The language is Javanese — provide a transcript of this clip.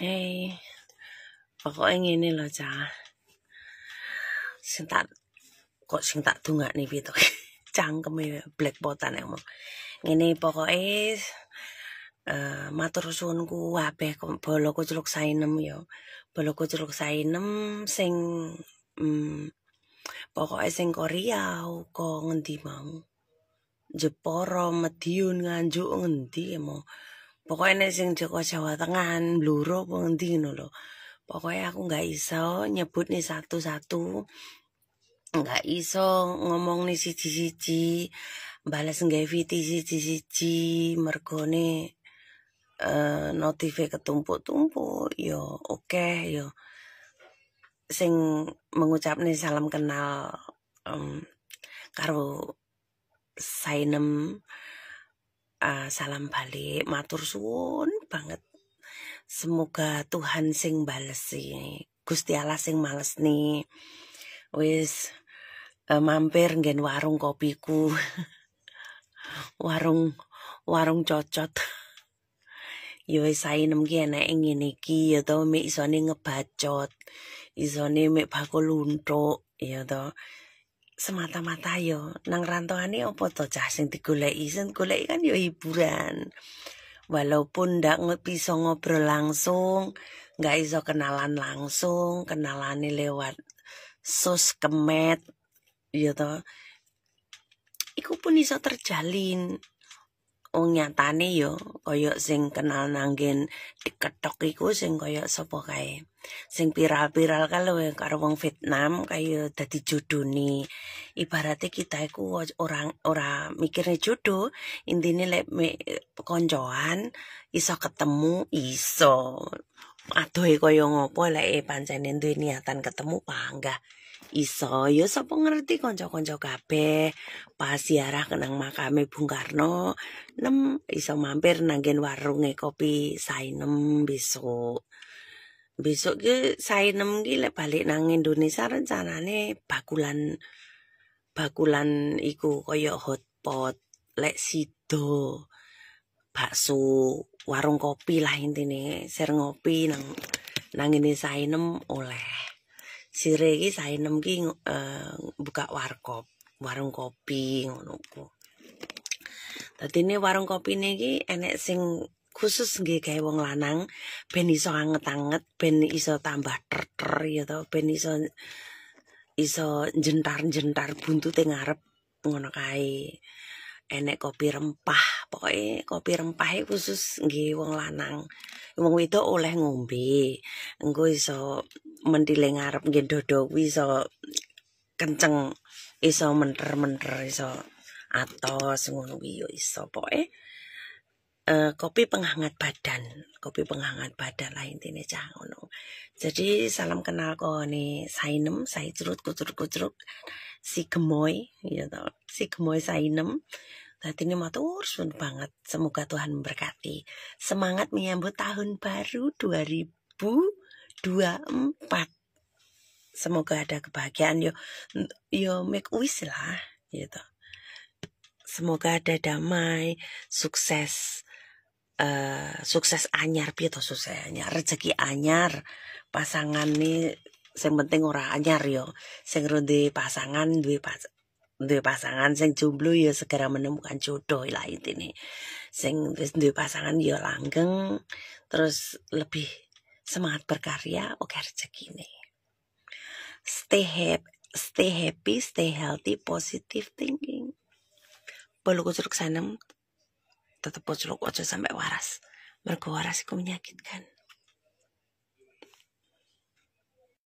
Hei, tak, tak kok 嘿，不过今年了咋，先打，我先打通啊那边的，讲个咩 black button 呢么？今年不过哎，呃，马托孙姑阿伯，不落过只落晒呢么哟，不落过只落晒呢，先，嗯，不过哎先过里奥，过个地方，就波罗马蒂乌安住个地么？pokoknya nek sing Joko Jawa Tengah bluro pengendi ngono lho pokoknya aku nggak iso nyebut nih satu-satu nggak iso ngomong nih siji-siji balas nggae viti siji-siji mergone uh, eh, notif ketumpuk-tumpuk yo oke yo sing mengucap nih salam kenal um, karo Sainem uh, salam balik matur suwun banget semoga Tuhan sing bales nih, Gusti Allah sing males nih wis uh, mampir nggen warung kopiku warung warung cocot yo ya wis sainem ki enake ngene iki ya to mek isone ngebacot isone mek bakul untuk ya to semata-mata yo nang rantauane opo to cah sing digoleki sing goleki kan yo hiburan walaupun ndak bisa ngobrol langsung nggak iso kenalan langsung kenalane lewat sos kemet ya to iku pun iso terjalin wong oh, nyatane yo kaya sing kenal nanggen diketok iku sing kaya sapa kae sing viral-viral kae karo wong Vietnam kaya dadi jodoni ibarate kita iku orang ora mikirne jodoh intine lek kancoan iso ketemu iso adohe kaya ngopo lek e pancene duwe niatan ketemu panggah iso ya sapa ngerti kanca-kanca kabeh pas ziarah kenang makame Bung Karno nem iso mampir nang ngen warunge kopi Sainem besok besok ki Sainem ki lek bali nang Indonesia rencanane bakulan bakulan iku kaya hotpot lek sido bakso warung kopi lah intine ser ngopi nang nang Sainem oleh sire iki saenem ki uh, e, buka warkop, warung kopi ngono ku. Dadine warung kopine iki enek sing khusus nggih gawe wong lanang ben iso anget-anget, ben iso tambah terter ya to, ben iso iso jentar-jentar buntute ngarep ngono kae. enek kopi rempah pokoknya kopi rempah e khusus nggih wong lanang wong wedok oleh ngombe engko iso mendiling ngarep nggih dodowi iso kenceng iso menter-menter iso atos ngono kuwi iso pokoke e, kopi penghangat badan kopi penghangat badan lah intine cah ngono jadi salam kenal kok sainem sai curut kucuruk kucuruk si gemoy ya you si gemoy sainem nah ini matur sun banget. Semoga Tuhan memberkati. Semangat menyambut tahun baru 2024. Semoga ada kebahagiaan yo yo make wish lah gitu. Semoga ada damai, sukses, uh, sukses anyar pito sukses anyar, rezeki anyar, pasangan nih yang penting orang anyar yo yang ronde pasangan dua pas duwe pasangan sing jomblo ya segera menemukan jodoh lah intine sing wis duwe pasangan ya langgeng terus lebih semangat berkarya oke okay, rezekine stay happy stay happy stay healthy positive thinking bolu kucuruk sanem tetep kucuruk aja sampai waras mergo waras iku menyakitkan